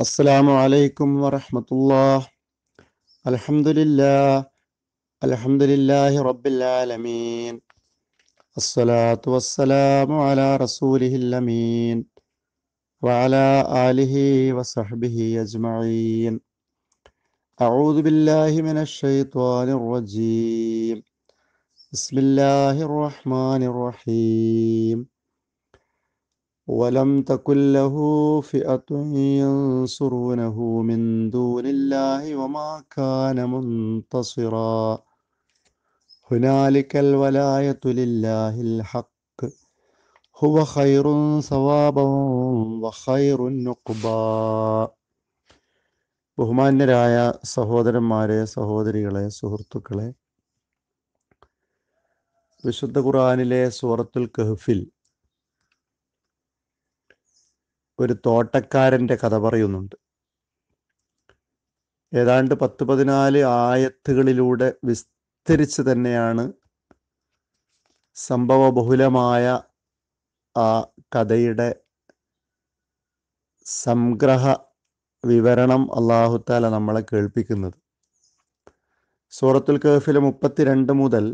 السلام عليكم ورحمة الله الحمد لله الحمد لله رب العالمين الصلاة والسلام على رسوله الأمين وعلى آله وصحبه أجمعين أعوذ بالله من الشيطان الرجيم بسم الله الرحمن الرحيم ولم تكن له فئة ينصرونه من دون الله وما كان منتصرا هنالك الولاية لله الحق هو خير ثوابا وخير نقبا ബഹുമാന്യരായ സഹോദരന്മാരെ സഹോദരികളെ സുഹൃത്തുക്കളെ വിശുദ്ധ ഖുറാനിലെ സൂറത്തുൽ കഹ്ഫിൽ ഒരു തോട്ടക്കാരൻ്റെ കഥ പറയുന്നുണ്ട് ഏതാണ്ട് പത്ത് പതിനാല് ആയത്തുകളിലൂടെ വിസ്തരിച്ച് തന്നെയാണ് സംഭവബഹുലമായ ആ കഥയുടെ സംഗ്രഹ വിവരണം അള്ളാഹുത്താല നമ്മളെ കേൾപ്പിക്കുന്നത് സൂറത്തുൽ കഹഫിലെ മുപ്പത്തിരണ്ട് മുതൽ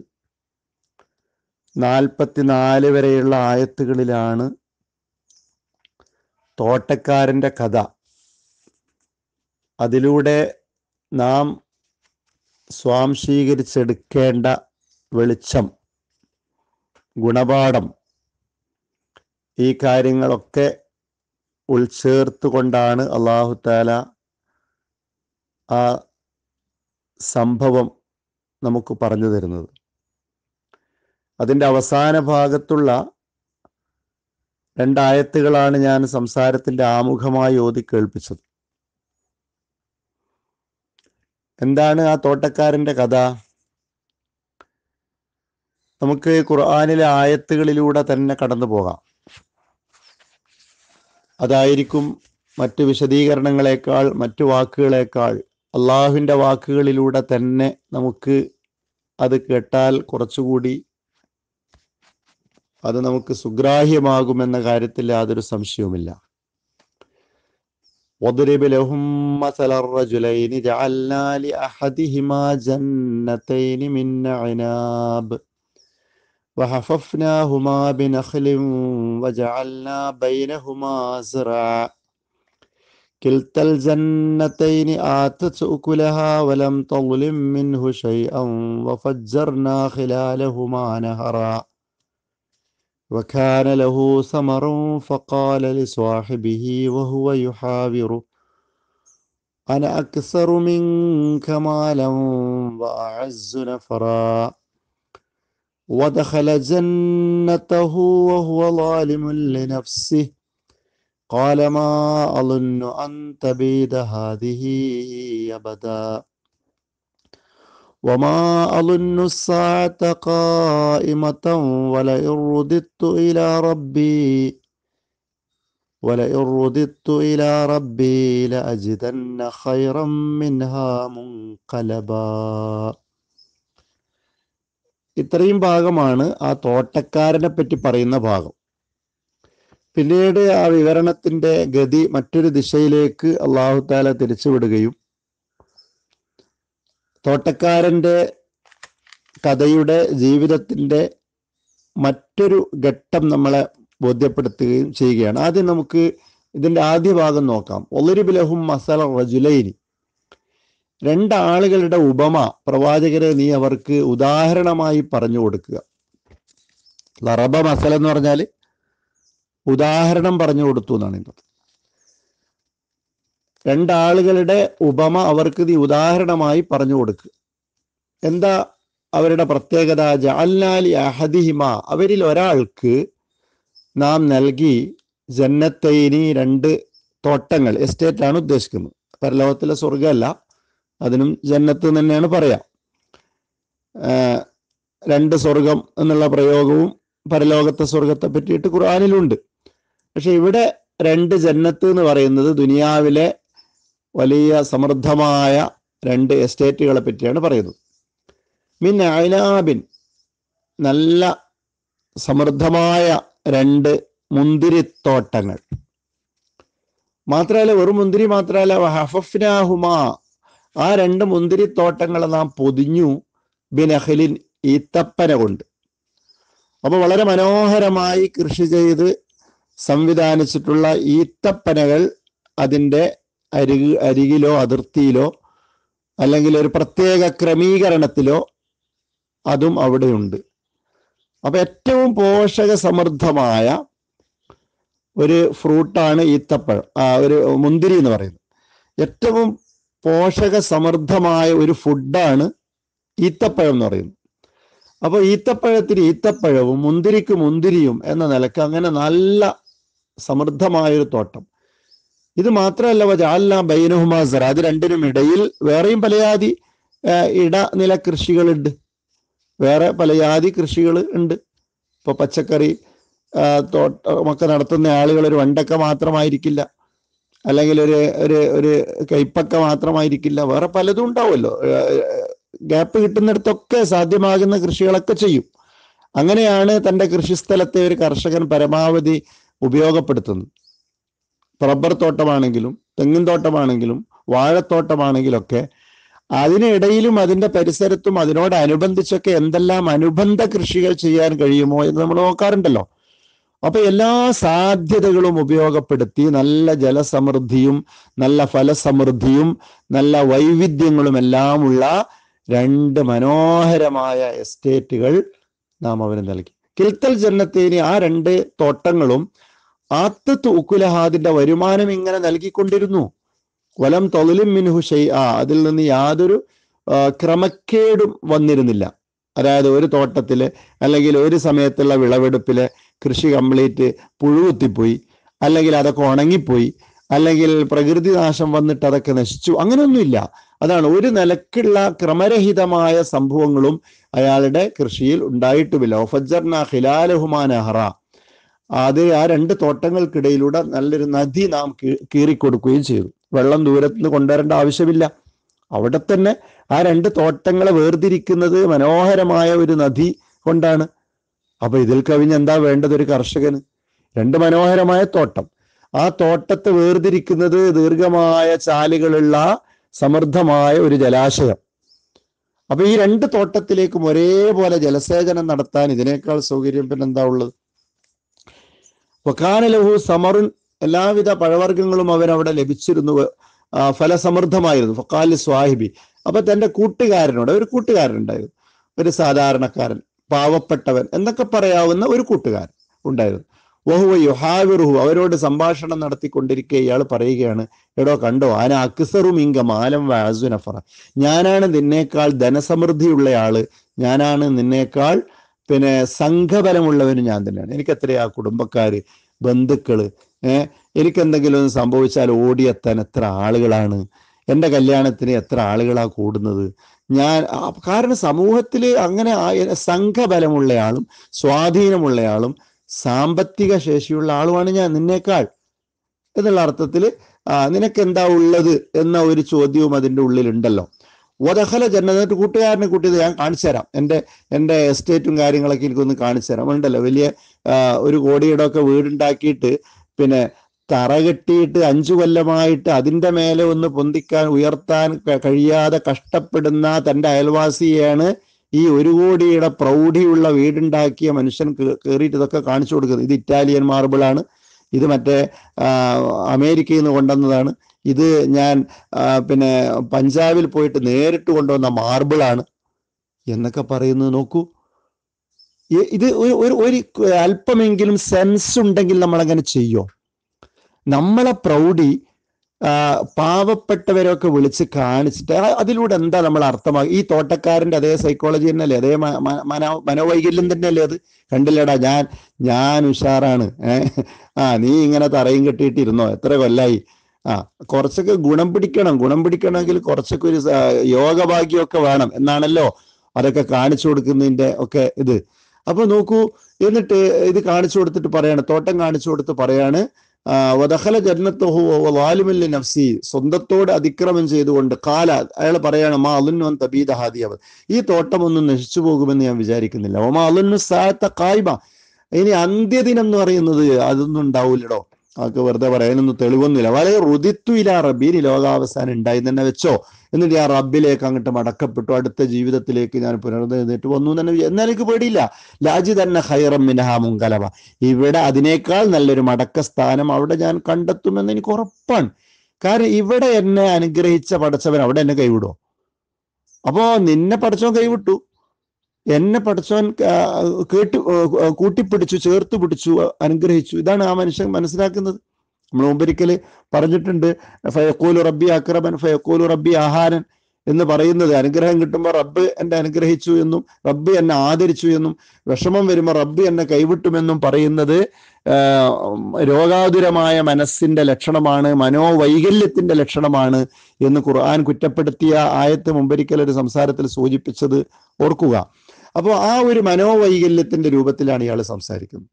നാൽപ്പത്തിനാല് വരെയുള്ള ആയത്തുകളിലാണ് തോട്ടക്കാരൻ്റെ കഥ അതിലൂടെ നാം സ്വാംശീകരിച്ചെടുക്കേണ്ട വെളിച്ചം ഗുണപാഠം ഈ കാര്യങ്ങളൊക്കെ ഉൾച്ചേർത്തുകൊണ്ടാണ് അള്ളാഹു താല ആ സംഭവം നമുക്ക് പറഞ്ഞു തരുന്നത് അതിൻ്റെ അവസാന ഭാഗത്തുള്ള രണ്ടായത്തുകളാണ് ഞാൻ സംസാരത്തിൻ്റെ ആമുഖമായി ഓതി കേൾപ്പിച്ചത് എന്താണ് ആ തോട്ടക്കാരൻ്റെ കഥ നമുക്ക് ഖുർആാനിലെ ആയത്തുകളിലൂടെ തന്നെ കടന്നു പോകാം അതായിരിക്കും മറ്റു വിശദീകരണങ്ങളെക്കാൾ മറ്റു വാക്കുകളേക്കാൾ അള്ളാഹുവിൻ്റെ വാക്കുകളിലൂടെ തന്നെ നമുക്ക് അത് കേട്ടാൽ കുറച്ചുകൂടി അത് നമുക്ക് സുഗ്രാഹ്യമാകുമെന്ന കാര്യത്തിൽ യാതൊരു സംശയവുമില്ല لهم مثل الرجلين جعلنا لأحدهما جنتين من عناب وحففناهما بنخل وجعلنا بينهما زرع كلتا الجنتين آتت أكلها ولم تظلم منه شيئا وفجرنا خلالهما نهرا وكان له ثمر فقال لصاحبه وهو يحاور أنا أكثر منك مالا وأعز نفرا ودخل جنته وهو ظالم لنفسه قال ما أظن أن تبيد هذه أبدا وما أظن الساعة قائمة ولئن رددت إلى ربي ولئن رددت إلى ربي لأجدن خيرا منها منقلبا ഇത്രയും ഭാഗമാണ് ആ തോട്ടക്കാരനെ പറ്റി പറയുന്ന ഭാഗം പിന്നീട് ആ വിവരണത്തിന്റെ ഗതി മറ്റൊരു ദിശയിലേക്ക് അള്ളാഹു താല തിരിച്ചുവിടുകയും തോട്ടക്കാരൻ്റെ കഥയുടെ ജീവിതത്തിൻ്റെ മറ്റൊരു ഘട്ടം നമ്മളെ ബോധ്യപ്പെടുത്തുകയും ചെയ്യുകയാണ് ആദ്യം നമുക്ക് ഇതിൻ്റെ ആദ്യ ഭാഗം നോക്കാം ഒലരി ബിലഹും മസാല റജുലൈനി രണ്ടാളുകളുടെ ഉപമ പ്രവാചകരെ നീ അവർക്ക് ഉദാഹരണമായി പറഞ്ഞു കൊടുക്കുക ലറബ മസല എന്ന് പറഞ്ഞാൽ ഉദാഹരണം പറഞ്ഞു കൊടുത്തു എന്നാണ് ഇതിനകത്ത് രണ്ടാളുകളുടെ ഉപമ അവർക്ക് നീ ഉദാഹരണമായി പറഞ്ഞു കൊടുക്കുക എന്താ അവരുടെ പ്രത്യേകത ജഅൽനാലി അഹദിഹിമ അവരിൽ ഒരാൾക്ക് നാം നൽകി ജന്നത്തൈനി രണ്ട് തോട്ടങ്ങൾ എസ്റ്റേറ്റ് ആണ് ഉദ്ദേശിക്കുന്നത് പരലോകത്തിലെ സ്വർഗമല്ല അതിനും ജന്നത്ത് തന്നെയാണ് പറയാം രണ്ട് സ്വർഗം എന്നുള്ള പ്രയോഗവും പരലോകത്തെ സ്വർഗത്തെ പറ്റിയിട്ട് ഖുർആാനിലുണ്ട് പക്ഷെ ഇവിടെ രണ്ട് ജന്നത്ത് എന്ന് പറയുന്നത് ദുനിയാവിലെ വലിയ സമൃദ്ധമായ രണ്ട് എസ്റ്റേറ്റുകളെ പറ്റിയാണ് പറയുന്നത് മിൻ അയലാബിൻ നല്ല സമൃദ്ധമായ രണ്ട് മുന്തിരിത്തോട്ടങ്ങൾ മാത്രമല്ല ഒരു മുന്തിരി മാത്രമല്ല ഹഫഫ്നാഹുമാ ആ രണ്ട് മുന്തിരിത്തോട്ടങ്ങൾ നാം പൊതിഞ്ഞു അഹലിൻ ഈത്തപ്പന കൊണ്ട് അപ്പോൾ വളരെ മനോഹരമായി കൃഷി ചെയ്ത് സംവിധാനിച്ചിട്ടുള്ള ഈത്തപ്പനകൾ അതിൻ്റെ അരികി അരികിലോ അതിർത്തിയിലോ അല്ലെങ്കിൽ ഒരു പ്രത്യേക ക്രമീകരണത്തിലോ അതും അവിടെയുണ്ട് അപ്പം ഏറ്റവും പോഷക സമൃദ്ധമായ ഒരു ഫ്രൂട്ടാണ് ഈത്തപ്പഴം ഒരു മുന്തിരി എന്ന് പറയുന്നത് ഏറ്റവും പോഷക സമൃദ്ധമായ ഒരു ഫുഡാണ് ഈത്തപ്പഴം എന്ന് പറയുന്നത് അപ്പോൾ ഈത്തപ്പഴത്തിന് ഈത്തപ്പഴവും മുന്തിരിക്ക് മുന്തിരിയും എന്ന നിലക്ക് അങ്ങനെ നല്ല സമൃദ്ധമായൊരു തോട്ടം ഇത് മാത്രമല്ല വജാല ബൈനഹുമാസർ അത് രണ്ടിനും ഇടയിൽ വേറെയും പല ജാതി ഇട നില കൃഷികളുണ്ട് വേറെ പല ജാതി കൃഷികൾ ഉണ്ട് ഇപ്പൊ പച്ചക്കറി തോട്ടമൊക്കെ നടത്തുന്ന ആളുകൾ ഒരു വണ്ടക്ക മാത്രമായിരിക്കില്ല അല്ലെങ്കിൽ ഒരു ഒരു ഒരു കൈപ്പക്ക മാത്രമായിരിക്കില്ല വേറെ പലതും ഉണ്ടാവുമല്ലോ ഗ്യാപ്പ് കിട്ടുന്നിടത്തൊക്കെ സാധ്യമാകുന്ന കൃഷികളൊക്കെ ചെയ്യും അങ്ങനെയാണ് തൻ്റെ കൃഷിസ്ഥലത്തെ ഒരു കർഷകൻ പരമാവധി ഉപയോഗപ്പെടുത്തുന്നത് റബ്ബർ തോട്ടമാണെങ്കിലും തെങ്ങിൻ തോട്ടമാണെങ്കിലും വാഴത്തോട്ടമാണെങ്കിലൊക്കെ അതിനിടയിലും അതിൻ്റെ പരിസരത്തും അതിനോടനുബന്ധിച്ചൊക്കെ എന്തെല്ലാം അനുബന്ധ കൃഷികൾ ചെയ്യാൻ കഴിയുമോ എന്ന് നമ്മൾ നോക്കാറുണ്ടല്ലോ അപ്പൊ എല്ലാ സാധ്യതകളും ഉപയോഗപ്പെടുത്തി നല്ല ജലസമൃദ്ധിയും നല്ല ഫലസമൃദ്ധിയും നല്ല വൈവിധ്യങ്ങളും എല്ലാം ഉള്ള രണ്ട് മനോഹരമായ എസ്റ്റേറ്റുകൾ നാം അവന് നൽകി കിൽത്തൽ ജന്നത്തേനി ആ രണ്ട് തോട്ടങ്ങളും ആത്തത്ത് ഉക്കുലഹാദിന്റെ വരുമാനം ഇങ്ങനെ നൽകിക്കൊണ്ടിരുന്നു വലം തൊളിലും മിൻഹു ഷെയ് ആ അതിൽ നിന്ന് യാതൊരു ക്രമക്കേടും വന്നിരുന്നില്ല അതായത് ഒരു തോട്ടത്തില് അല്ലെങ്കിൽ ഒരു സമയത്തുള്ള വിളവെടുപ്പില് കൃഷി കംപ്ലീറ്റ് പുഴുകുത്തിപ്പോയി അല്ലെങ്കിൽ അതൊക്കെ ഉണങ്ങിപ്പോയി അല്ലെങ്കിൽ പ്രകൃതി നാശം വന്നിട്ട് അതൊക്കെ നശിച്ചു അങ്ങനെയൊന്നുമില്ല അതാണ് ഒരു നിലക്കുള്ള ക്രമരഹിതമായ സംഭവങ്ങളും അയാളുടെ കൃഷിയിൽ ഉണ്ടായിട്ടുമില്ല ഒഫജർന ഹിലാലഹുമാൻ അഹ്റ അത് ആ രണ്ട് തോട്ടങ്ങൾക്കിടയിലൂടെ നല്ലൊരു നദി നാം കീറിക്കൊടുക്കുകയും ചെയ്തു വെള്ളം ദൂരത്ത് നിന്ന് കൊണ്ടുവരേണ്ട ആവശ്യമില്ല അവിടെ തന്നെ ആ രണ്ട് തോട്ടങ്ങളെ വേർതിരിക്കുന്നത് മനോഹരമായ ഒരു നദി കൊണ്ടാണ് അപ്പൊ ഇതിൽ എന്താ വേണ്ടത് ഒരു കർഷകന് രണ്ട് മനോഹരമായ തോട്ടം ആ തോട്ടത്തെ വേർതിരിക്കുന്നത് ദീർഘമായ ചാലുകളുള്ള സമൃദ്ധമായ ഒരു ജലാശയം അപ്പൊ ഈ രണ്ട് തോട്ടത്തിലേക്കും ഒരേപോലെ ജലസേചനം നടത്താൻ ഇതിനേക്കാൾ സൗകര്യം പിന്നെന്താ ഉള്ളത് ലഹു സമറുൻ എല്ലാവിധ പഴവർഗ്ഗങ്ങളും അവനവിടെ ലഭിച്ചിരുന്നു ഫലസമൃദ്ധമായിരുന്നു ഫക്കാലി സ്വാഹിബി അപ്പൊ തന്റെ കൂട്ടുകാരനോട് ഒരു കൂട്ടുകാരനുണ്ടായിരുന്നു ഒരു സാധാരണക്കാരൻ പാവപ്പെട്ടവൻ എന്നൊക്കെ പറയാവുന്ന ഒരു കൂട്ടുകാരൻ ഉണ്ടായിരുന്നു വഹുവ യുഹാവിറുഹു അവരോട് സംഭാഷണം നടത്തിക്കൊണ്ടിരിക്കെ ഇയാൾ പറയുകയാണ് എടോ കണ്ടോ ആന അക്സറും ഇങ്കം മാലം വാസുനഫറ ഞാനാണ് നിന്നേക്കാൾ ധനസമൃദ്ധിയുള്ള ആള് ഞാനാണ് നിന്നേക്കാൾ പിന്നെ സംഘബലമുള്ളവന് ഞാൻ തന്നെയാണ് എനിക്ക് എത്രയാ കുടുംബക്കാർ ബന്ധുക്കൾ എനിക്ക് എന്തെങ്കിലും ഒന്ന് സംഭവിച്ചാൽ ഓടിയെത്താൻ എത്ര ആളുകളാണ് എൻ്റെ കല്യാണത്തിന് എത്ര ആളുകളാണ് കൂടുന്നത് ഞാൻ കാരണം സമൂഹത്തിൽ അങ്ങനെ സംഘബലമുള്ളയാളും സ്വാധീനമുള്ളയാളും സാമ്പത്തിക ശേഷിയുള്ള ആളുമാണ് ഞാൻ നിന്നേക്കാൾ എന്നുള്ള അർത്ഥത്തിൽ നിനക്ക് എന്താ ഉള്ളത് എന്ന ഒരു ചോദ്യവും അതിൻ്റെ ഉള്ളിലുണ്ടല്ലോ ഒരഹല ജന്ന എന്നിട്ട് കൂട്ടുകാരനെ കൂട്ടിയത് ഞാൻ കാണിച്ചു തരാം എൻ്റെ എൻ്റെ എസ്റ്റേറ്റും കാര്യങ്ങളൊക്കെ എനിക്കൊന്ന് കാണിച്ചു തരാം ഉണ്ടല്ലോ വലിയ ഒരു കോടിയുടെ ഒക്കെ വീടുണ്ടാക്കിയിട്ട് പിന്നെ തറ കെട്ടിയിട്ട് അഞ്ചു കൊല്ലമായിട്ട് അതിൻ്റെ മേലെ ഒന്ന് പൊന്തിക്കാൻ ഉയർത്താൻ കഴിയാതെ കഷ്ടപ്പെടുന്ന തൻ്റെ അയൽവാസിയാണ് ഈ ഒരു കോടിയുടെ പ്രൗഢിയുള്ള വീടുണ്ടാക്കിയ മനുഷ്യൻ കയറിയിട്ട് ഇതൊക്കെ കാണിച്ചു കൊടുക്കുന്നത് ഇത് ഇറ്റാലിയൻ മാർബിളാണ് ഇത് മറ്റേ അമേരിക്കയിൽ നിന്ന് കൊണ്ടുവന്നതാണ് ഇത് ഞാൻ പിന്നെ പഞ്ചാബിൽ പോയിട്ട് നേരിട്ട് കൊണ്ടുവന്ന മാർബിളാണ് എന്നൊക്കെ പറയുന്നത് നോക്കൂ ഇത് ഒരു ഒരു അല്പമെങ്കിലും സെൻസ് ഉണ്ടെങ്കിൽ നമ്മൾ അങ്ങനെ ചെയ്യോ നമ്മളെ പ്രൗഢി പാവപ്പെട്ടവരൊക്കെ വിളിച്ച് കാണിച്ചിട്ട് അതിലൂടെ എന്താ നമ്മൾ അർത്ഥമാകും ഈ തോട്ടക്കാരൻ്റെ അതേ സൈക്കോളജി തന്നെയല്ലേ അതേ മനോ മനോവൈകല്യം തന്നെയല്ലേ അത് കണ്ടില്ലടാ ഞാൻ ഞാൻ ഉഷാറാണ് ഏഹ് ആ നീ ഇങ്ങനെ തറയും കെട്ടിയിട്ടിരുന്നോ എത്ര കൊല്ലായി ആ കുറച്ചൊക്കെ ഗുണം പിടിക്കണം ഗുണം പിടിക്കണമെങ്കിൽ കുറച്ചൊക്കെ ഒരു യോഗഭാഗ്യമൊക്കെ വേണം എന്നാണല്ലോ അതൊക്കെ കാണിച്ചു കൊടുക്കുന്നതിൻ്റെ ഒക്കെ ഇത് അപ്പോൾ നോക്കൂ എന്നിട്ട് ഇത് കാണിച്ചു കൊടുത്തിട്ട് പറയാണ് തോട്ടം കാണിച്ചു കൊടുത്ത് പറയാണ് വദഖല ജന്നത്തഹു വാലിമല്ലി നഫ്സി സ്വന്തത്തോട് അതിക്രമം ചെയ്തുകൊണ്ട് കാല അയാൾ പറയാണ് മാ അലുന്നുവൻ തബീദ ഹാദിയവ ഈ തോട്ടമൊന്നും നശിച്ചു പോകുമെന്ന് ഞാൻ വിചാരിക്കുന്നില്ല ഒമാ അലുന്നു സാത്ത കായ്മ ഇനി അന്ത്യദിനം എന്ന് പറയുന്നത് അതൊന്നും ഉണ്ടാവൂലടോ അതൊക്കെ വെറുതെ പറയാനൊന്നും തെളിവൊന്നുമില്ല വളരെ റുദിത്തു ഇല റബ്ബീൻ ലോകാവസാനം ഉണ്ടായി തന്നെ വെച്ചോ എന്നിട്ട് ഞാൻ റബ്ബിലേക്ക് അങ്ങോട്ട് മടക്കപ്പെട്ടു അടുത്ത ജീവിതത്തിലേക്ക് ഞാൻ പുനർനിന്നിട്ട് വന്നു തന്നെ എന്നാൽ എനിക്ക് പേടിയില്ല ലാജി തന്നെ ഹൈറം മിനഹ മുങ്കലവ ഇവിടെ അതിനേക്കാൾ നല്ലൊരു മടക്ക സ്ഥാനം അവിടെ ഞാൻ കണ്ടെത്തുമെന്ന് എനിക്ക് ഉറപ്പാണ് കാരണം ഇവിടെ എന്നെ അനുഗ്രഹിച്ച പടച്ചവൻ അവിടെ എന്നെ കൈവിടുമോ അപ്പോ നിന്നെ പഠിച്ചവൻ കൈവിട്ടു എന്നെ പഠിച്ചവൻ കേട്ടു കൂട്ടിപ്പിടിച്ചു ചേർത്ത് പിടിച്ചു അനുഗ്രഹിച്ചു ഇതാണ് ആ മനുഷ്യൻ മനസ്സിലാക്കുന്നത് നമ്മൾ മുമ്പൊരിക്കൽ പറഞ്ഞിട്ടുണ്ട് ഫയക്കോലു റബ്ബി അക്രമൻ ഫയക്കോലു റബ്ബി ആഹാരൻ എന്ന് പറയുന്നത് അനുഗ്രഹം കിട്ടുമ്പോൾ റബ്ബ് എന്നെ അനുഗ്രഹിച്ചു എന്നും റബ്ബ് എന്നെ ആദരിച്ചു എന്നും വിഷമം വരുമ്പോൾ റബ്ബ് എന്നെ കൈവിട്ടുമെന്നും പറയുന്നത് രോഗാതുരമായ മനസ്സിന്റെ ലക്ഷണമാണ് മനോവൈകല്യത്തിന്റെ ലക്ഷണമാണ് എന്ന് ഖുർആൻ കുറ്റപ്പെടുത്തിയ ആയത്ത് മുമ്പൊരിക്കൽ ഒരു സംസാരത്തിൽ സൂചിപ്പിച്ചത് ഓർക്കുക അപ്പോൾ ആ ഒരു മനോവൈകല്യത്തിന്റെ രൂപത്തിലാണ് ഇയാൾ സംസാരിക്കുന്നത്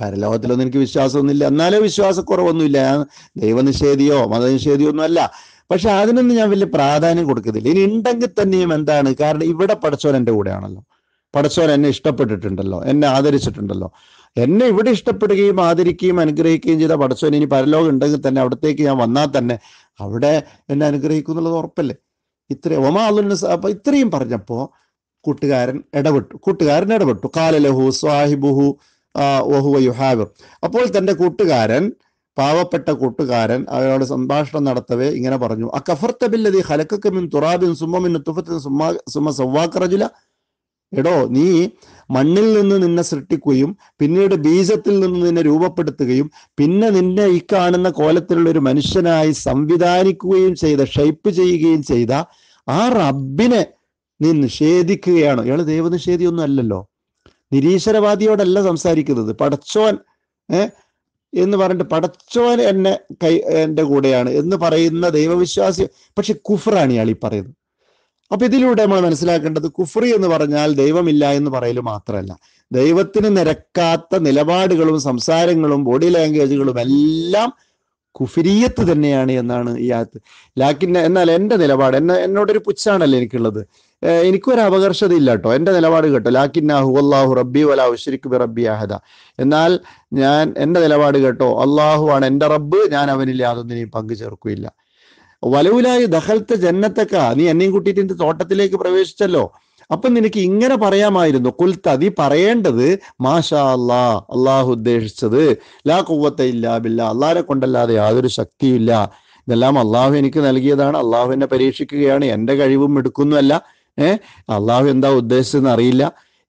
പരലോകത്തിലൊന്നും എനിക്ക് വിശ്വാസമൊന്നുമില്ല എന്നാലേ വിശ്വാസക്കുറവൊന്നുമില്ല ഞാൻ ദൈവനിഷേധിയോ മതനിഷേധിയോ ഒന്നും അല്ല പക്ഷെ അതിനൊന്നും ഞാൻ വലിയ പ്രാധാന്യം കൊടുക്കുന്നില്ല ഇനി ഉണ്ടെങ്കിൽ തന്നെയും എന്താണ് കാരണം ഇവിടെ പഠിച്ചവൻ എൻ്റെ കൂടെയാണല്ലോ പഠിച്ചവൻ എന്നെ ഇഷ്ടപ്പെട്ടിട്ടുണ്ടല്ലോ എന്നെ ആദരിച്ചിട്ടുണ്ടല്ലോ എന്നെ ഇവിടെ ഇഷ്ടപ്പെടുകയും ആദരിക്കുകയും അനുഗ്രഹിക്കുകയും ചെയ്ത പഠിച്ചവൻ ഇനി പരലോകം ഉണ്ടെങ്കിൽ തന്നെ അവിടത്തേക്ക് ഞാൻ വന്നാൽ തന്നെ അവിടെ എന്നെ അനുഗ്രഹിക്കും എന്നുള്ളത് ഉറപ്പല്ലേ ഇത്രയും ഒമാ അപ്പൊ ഇത്രയും പറഞ്ഞപ്പോൾ കൂട്ടുകാരൻ ഇടപെട്ടു കൂട്ടുകാരൻ ഇടപെട്ടു കാലലഹു സ്വാഹിബുഹു ഓഹുവ യുഹാബർ അപ്പോൾ തന്റെ കൂട്ടുകാരൻ പാവപ്പെട്ട കൂട്ടുകാരൻ അവരോട് സംഭാഷണം നടത്തവേ ഇങ്ങനെ പറഞ്ഞു ആ കഫർത്തബില്ലതി ഹലക്കമിൻ തുറാബിൻ സുമ്മിൻ തുഫത്തിൻ സുമ്മാ സുമ റജുല എടോ നീ മണ്ണിൽ നിന്ന് നിന്നെ സൃഷ്ടിക്കുകയും പിന്നീട് ബീജത്തിൽ നിന്ന് നിന്നെ രൂപപ്പെടുത്തുകയും പിന്നെ നിന്നെ ഈ കാണുന്ന കോലത്തിലുള്ള ഒരു മനുഷ്യനായി സംവിധാനിക്കുകയും ചെയ്ത ഷെയ്പ്പ് ചെയ്യുകയും ചെയ്ത ആ റബ്ബിനെ നീ നിഷേധിക്കുകയാണ് ഇയാൾ ദൈവനിഷേധിയൊന്നും അല്ലല്ലോ നിരീശ്വരവാദിയോടല്ല സംസാരിക്കുന്നത് പടച്ചോൻ ഏഹ് എന്ന് പറഞ്ഞിട്ട് പടച്ചോൻ എന്നെ കൈ എൻ്റെ കൂടെയാണ് എന്ന് പറയുന്ന ദൈവവിശ്വാസി പക്ഷെ കുഫറാണ് ഇയാൾ ഈ പറയുന്നത് അപ്പൊ ഇതിലൂടെ നമ്മൾ മനസ്സിലാക്കേണ്ടത് കുഫറി എന്ന് പറഞ്ഞാൽ ദൈവമില്ല എന്ന് പറയൽ മാത്രമല്ല ദൈവത്തിന് നിരക്കാത്ത നിലപാടുകളും സംസാരങ്ങളും ബോഡി ലാംഗ്വേജുകളും എല്ലാം കുഫിരിയത്ത് തന്നെയാണ് എന്നാണ് ഈ ആത്ത് ലാക്കിൻ എന്നാൽ എൻ്റെ നിലപാട് എന്നെ എന്നോടൊരു പുച്ഛാണല്ലോ എനിക്കുള്ളത് എനിക്കൊരു അപകർഷത ഇല്ല കേട്ടോ എൻ്റെ നിലപാട് കേട്ടോ ലാക്കിന്നാഹു അള്ളാഹു റബ്ബി വല ഉഷരിക്ക് റബ്ബി അഹദ എന്നാൽ ഞാൻ എൻ്റെ നിലപാട് കേട്ടോ അള്ളാഹു ആണ് എൻ്റെ റബ്ബ് ഞാൻ അവനിൽ യാതൊന്നിനെയും പങ്കു ചേർക്കുകയില്ല വലവുലായി ദഹൽത്തെ ജന്നത്തക്ക നീ എന്നെയും കൂട്ടിയിട്ട് എൻ്റെ തോട്ടത്തിലേക്ക് പ്രവേശിച്ചല്ലോ അപ്പൊ നിനക്ക് ഇങ്ങനെ പറയാമായിരുന്നു കുൽത്ത നീ പറയേണ്ടത് മാഷാ അല്ലാ അള്ളാഹു ഉദ്ദേശിച്ചത് ലാ കുവത്ത ഇല്ല ബില്ല അള്ളാഹിനെ കൊണ്ടല്ലാതെ യാതൊരു ശക്തിയില്ല ഇതെല്ലാം അള്ളാഹു എനിക്ക് നൽകിയതാണ് അള്ളാഹു എന്നെ പരീക്ഷിക്കുകയാണ് എൻ്റെ കഴിവും എടുക്കുന്നുമല്ല ഏഹ് അള്ളാഹു എന്താ ഉദ്ദേശിച്ചതെന്ന് അറിയില്ല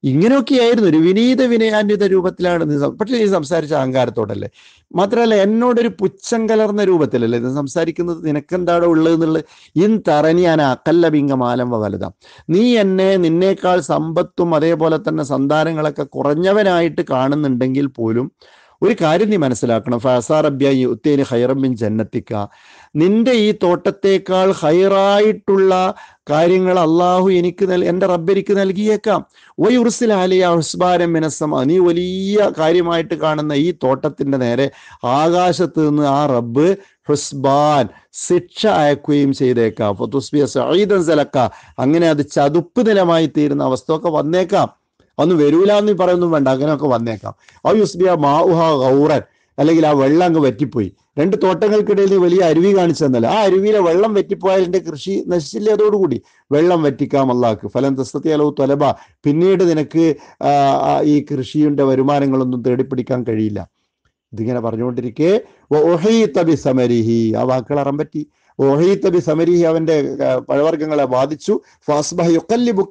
ഇങ്ങനെയൊക്കെയായിരുന്നു ഒരു വിനീത വിനയാന്വിത രൂപത്തിലാണ് ഇത് പക്ഷെ നീ സംസാരിച്ച അഹങ്കാരത്തോടല്ലേ മാത്രമല്ല എന്നോടൊരു പുച്ഛം കലർന്ന രൂപത്തിലല്ലേ ഇത് സംസാരിക്കുന്നത് ഉള്ളത് എന്നുള്ളത് ഇൻ തറനി ഞാൻ ബിങ്ക മാലം വലുതാം നീ എന്നെ നിന്നേക്കാൾ സമ്പത്തും അതേപോലെ തന്നെ സന്താനങ്ങളൊക്കെ കുറഞ്ഞവനായിട്ട് കാണുന്നുണ്ടെങ്കിൽ പോലും ഒരു കാര്യം നീ മനസ്സിലാക്കണം ഫസാറബ്യ ഉത്തേന് ഹൈറമ്മിൻ ജന്നത്തിക്ക നിന്റെ ഈ തോട്ടത്തേക്കാൾ ഹൈറായിട്ടുള്ള കാര്യങ്ങൾ അള്ളാഹു എനിക്ക് നൽ എൻ്റെ റബ്ബരിക്ക് നൽകിയേക്കാം ഒയ് ഉർസിൽ ആലിയ ഹുസ്ബാരം മിനസമ നീ വലിയ കാര്യമായിട്ട് കാണുന്ന ഈ തോട്ടത്തിൻ്റെ നേരെ ആകാശത്ത് നിന്ന് ആ റബ്ബ് ഹുസ്ബാൻ ശിക്ഷ അയക്കുകയും ചെയ്തേക്കാം സലക്ക അങ്ങനെ അത് ചതുപ്പ് നിലമായി തീരുന്ന അവസ്ഥയൊക്കെ വന്നേക്കാം ഒന്ന് വരൂല എന്ന് പറയുന്നു വേണ്ട അങ്ങനെയൊക്കെ വന്നേക്കാം ഔ യുസ്ബിയ മാ ഉഹ ഗൗറൻ അല്ലെങ്കിൽ ആ വെള്ളം അങ്ങ് വറ്റിപ്പോയി രണ്ട് തോട്ടങ്ങൾക്കിടയിൽ വലിയ അരുവി കാണിച്ചു തന്നല്ല ആ അരുവിയിലെ വെള്ളം വറ്റിപ്പോയാൽ കൃഷി നശിച്ചില്ലേ അതോടുകൂടി വെള്ളം വറ്റിക്കാം അള്ളാഹ്ക്ക് ഫലം തസ്തത്തിയാലവ് തൊലബ പിന്നീട് നിനക്ക് ഈ കൃഷിയുടെ വരുമാനങ്ങളൊന്നും തേടിപ്പിടിക്കാൻ കഴിയില്ല ഇതിങ്ങനെ തബി സമരിഹി ആ വാക്കുകൾ അറം പറ്റി ഒഹീത്തബി സമരിഹി അവന്റെ പഴവർഗ്ഗങ്ങളെ ബാധിച്ചു ഫാസ്ബഹ്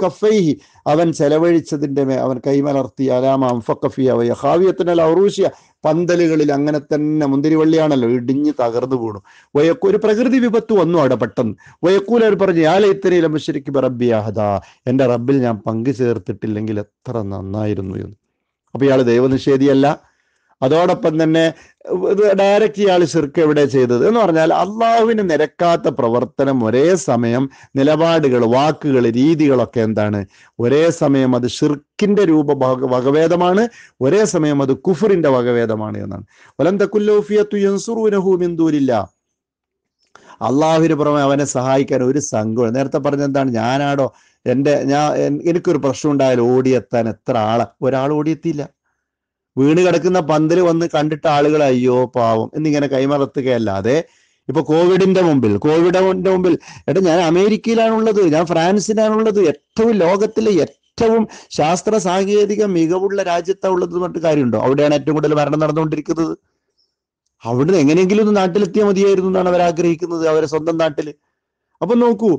കഫൈഹി അവൻ ചെലവഴിച്ചതിൻ്റെ മേ അവൻ കൈമലർത്തി അലാമ അവ വയഹാവിയത്തിനൽ ഔറൂഷ്യ പന്തലുകളിൽ അങ്ങനെ തന്നെ മുന്തിരിവള്ളിയാണല്ലോ ഇടിഞ്ഞ് തകർന്നു വീണു വയക്കു ഒരു പ്രകൃതി വിപത്ത് വന്നു അവിടെ പെട്ടെന്ന് പറഞ്ഞു അവർ പറഞ്ഞു യാലയത്തിനെ ശരിക്കും റബ്ബി അഹദ എൻ്റെ റബ്ബിൽ ഞാൻ പങ്കു ചേർത്തിട്ടില്ലെങ്കിൽ എത്ര നന്നായിരുന്നു എന്ന് അപ്പോൾ ഇയാൾ ദൈവനിഷേധിയല്ല അതോടൊപ്പം തന്നെ ഡയറക്റ്റ് ഇയാൾ ഷിർക്ക് എവിടെ ചെയ്തത് എന്ന് പറഞ്ഞാൽ അള്ളാഹുവിന് നിരക്കാത്ത പ്രവർത്തനം ഒരേ സമയം നിലപാടുകൾ വാക്കുകൾ രീതികളൊക്കെ എന്താണ് ഒരേ സമയം അത് ഷിർക്കിന്റെ രൂപ വകവേദമാണ് ഒരേ സമയം അത് കുഫറിന്റെ വകവേദമാണ് എന്നാണ് വലം തക്കുല്ലോഫിയത്തു അള്ളാഹുവിന് പുറമെ അവനെ സഹായിക്കാൻ ഒരു സംഘം നേരത്തെ പറഞ്ഞ എന്താണ് ഞാനാടോ എൻ്റെ ഞാൻ എനിക്കൊരു പ്രശ്നം ഉണ്ടായാലും ഓടിയെത്താൻ എത്ര ആളെ ഒരാൾ ഓടിയെത്തിയില്ല വീണ് കിടക്കുന്ന പന്തൽ വന്ന് കണ്ടിട്ട് ആളുകൾ അയ്യോ പാവം എന്നിങ്ങനെ കൈമറത്തുകയല്ലാതെ ഇപ്പൊ കോവിഡിന്റെ മുമ്പിൽ കോവിഡിന്റെ മുമ്പിൽ ഏട്ടാ ഞാൻ അമേരിക്കയിലാണുള്ളത് ഞാൻ ഫ്രാൻസിലാണുള്ളത് ഏറ്റവും ലോകത്തിലെ ഏറ്റവും ശാസ്ത്ര സാങ്കേതിക മികവുള്ള രാജ്യത്താണ് ഉള്ളത് പറഞ്ഞിട്ട് കാര്യമുണ്ടോ അവിടെയാണ് ഏറ്റവും കൂടുതൽ മരണം നടന്നുകൊണ്ടിരിക്കുന്നത് അവിടുന്ന് എങ്ങനെയെങ്കിലും ഒന്ന് നാട്ടിലെത്തിയാൽ മതിയായിരുന്നു എന്നാണ് അവർ ആഗ്രഹിക്കുന്നത് അവരെ സ്വന്തം നാട്ടിൽ അപ്പൊ നോക്കൂ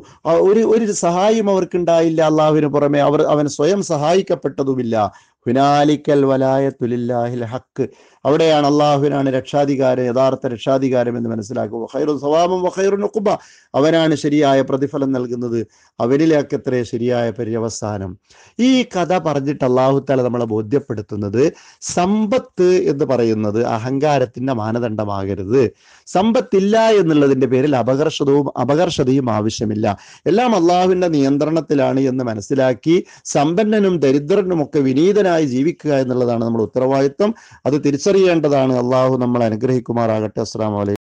ഒരു ഒരു സഹായം അവർക്കുണ്ടായില്ല അള്ളാഹുവിന് പുറമെ അവർ അവൻ സ്വയം സഹായിക്കപ്പെട്ടതുമില്ല ഹുനാലിക്കൽ വലായത്തുലില്ലാഹിൽ ഹക്ക് അവിടെയാണ് അള്ളാഹുവിനാണ് രക്ഷാധികാരം യഥാർത്ഥ രക്ഷാധികാരം എന്ന് മനസ്സിലാക്കുക വഹൈറു സവാബും വഹൈറു നുക്കുബ അവനാണ് ശരിയായ പ്രതിഫലം നൽകുന്നത് അവനിലേക്ക് എത്ര ശരിയായ പര്യവസാനം ഈ കഥ പറഞ്ഞിട്ട് അള്ളാഹുത്താല നമ്മളെ ബോധ്യപ്പെടുത്തുന്നത് സമ്പത്ത് എന്ന് പറയുന്നത് അഹങ്കാരത്തിന്റെ മാനദണ്ഡമാകരുത് സമ്പത്തില്ല എന്നുള്ളതിന്റെ പേരിൽ അപകർഷതവും അപകർഷതയും ആവശ്യമില്ല എല്ലാം അള്ളാഹുവിൻ്റെ നിയന്ത്രണത്തിലാണ് എന്ന് മനസ്സിലാക്കി സമ്പന്നനും ദരിദ്രനും ഒക്കെ വിനീതനായി ജീവിക്കുക എന്നുള്ളതാണ് നമ്മുടെ ഉത്തരവാദിത്വം അത് തിരിച്ച തിരിച്ചറിയേണ്ടതാണ് അള്ളാഹു നമ്മൾ അനുഗ്രഹിക്കുമാറാകട്ടെ അസ്സാം വലൈക്കും